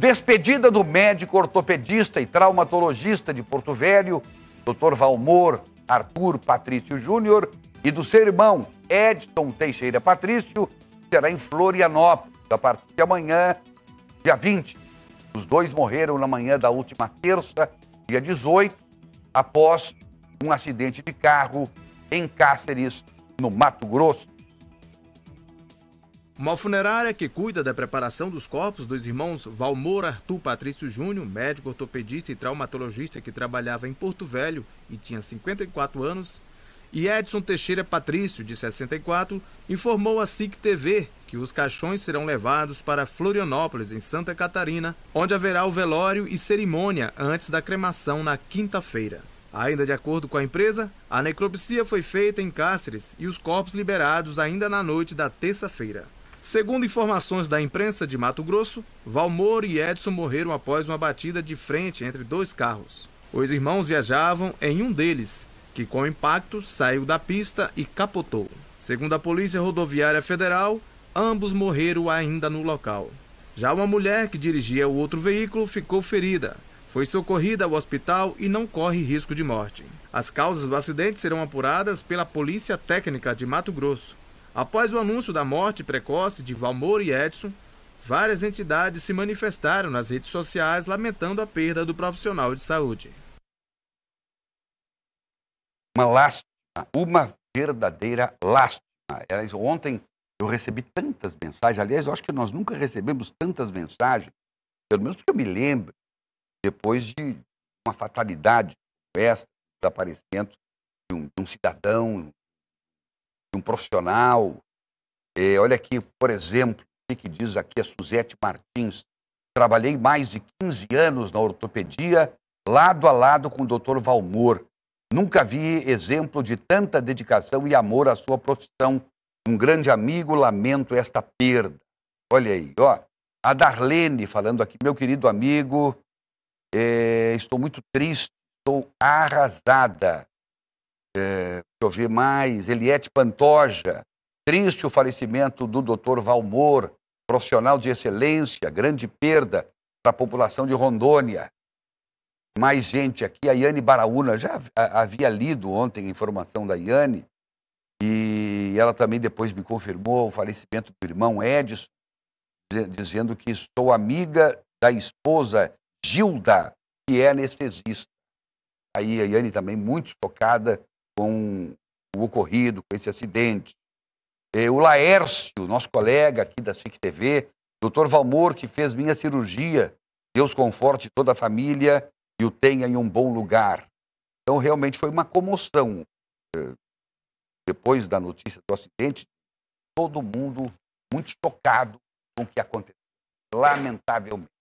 Despedida do médico ortopedista e traumatologista de Porto Velho, Dr. Valmor Arthur Patrício Júnior, e do seu irmão Edson Teixeira Patrício, será em Florianópolis, a partir de amanhã, dia 20. Os dois morreram na manhã da última terça, dia 18, após um acidente de carro em Cáceres, no Mato Grosso. Uma funerária que cuida da preparação dos corpos dos irmãos Valmor Arthur Patrício Júnior, médico ortopedista e traumatologista que trabalhava em Porto Velho e tinha 54 anos, e Edson Teixeira Patrício, de 64, informou à SIC TV que os caixões serão levados para Florianópolis, em Santa Catarina, onde haverá o velório e cerimônia antes da cremação na quinta-feira. Ainda de acordo com a empresa, a necropsia foi feita em Cáceres e os corpos liberados ainda na noite da terça-feira. Segundo informações da imprensa de Mato Grosso, Valmor e Edson morreram após uma batida de frente entre dois carros. Os irmãos viajavam em um deles, que com o impacto saiu da pista e capotou. Segundo a Polícia Rodoviária Federal, ambos morreram ainda no local. Já uma mulher que dirigia o outro veículo ficou ferida. Foi socorrida ao hospital e não corre risco de morte. As causas do acidente serão apuradas pela Polícia Técnica de Mato Grosso. Após o anúncio da morte precoce de Valmor e Edson, várias entidades se manifestaram nas redes sociais lamentando a perda do profissional de saúde. Uma lástima, uma verdadeira lástima. Ontem eu recebi tantas mensagens, aliás, eu acho que nós nunca recebemos tantas mensagens, pelo menos que eu me lembro, depois de uma fatalidade, festa, desaparecimento de um, de um cidadão, um profissional. É, olha aqui, por exemplo, o que diz aqui a Suzete Martins. Trabalhei mais de 15 anos na ortopedia, lado a lado com o Dr. Valmor. Nunca vi exemplo de tanta dedicação e amor à sua profissão. Um grande amigo, lamento esta perda. Olha aí, ó. A Darlene falando aqui, meu querido amigo, é, estou muito triste, estou arrasada é, deixa eu ver mais, Eliette Pantoja, triste o falecimento do Dr. Valmor, profissional de excelência, grande perda para a população de Rondônia. Mais gente aqui, a Yane Baraúna, já havia lido ontem a informação da Yane, e ela também depois me confirmou o falecimento do irmão Edson, dizendo que sou amiga da esposa Gilda, que é anestesista. Aí a Yane também muito chocada com o ocorrido, com esse acidente. É, o Laércio, nosso colega aqui da SIC TV, doutor Valmor, que fez minha cirurgia. Deus conforte toda a família e o tenha em um bom lugar. Então, realmente foi uma comoção. É, depois da notícia do acidente, todo mundo muito chocado com o que aconteceu, lamentavelmente.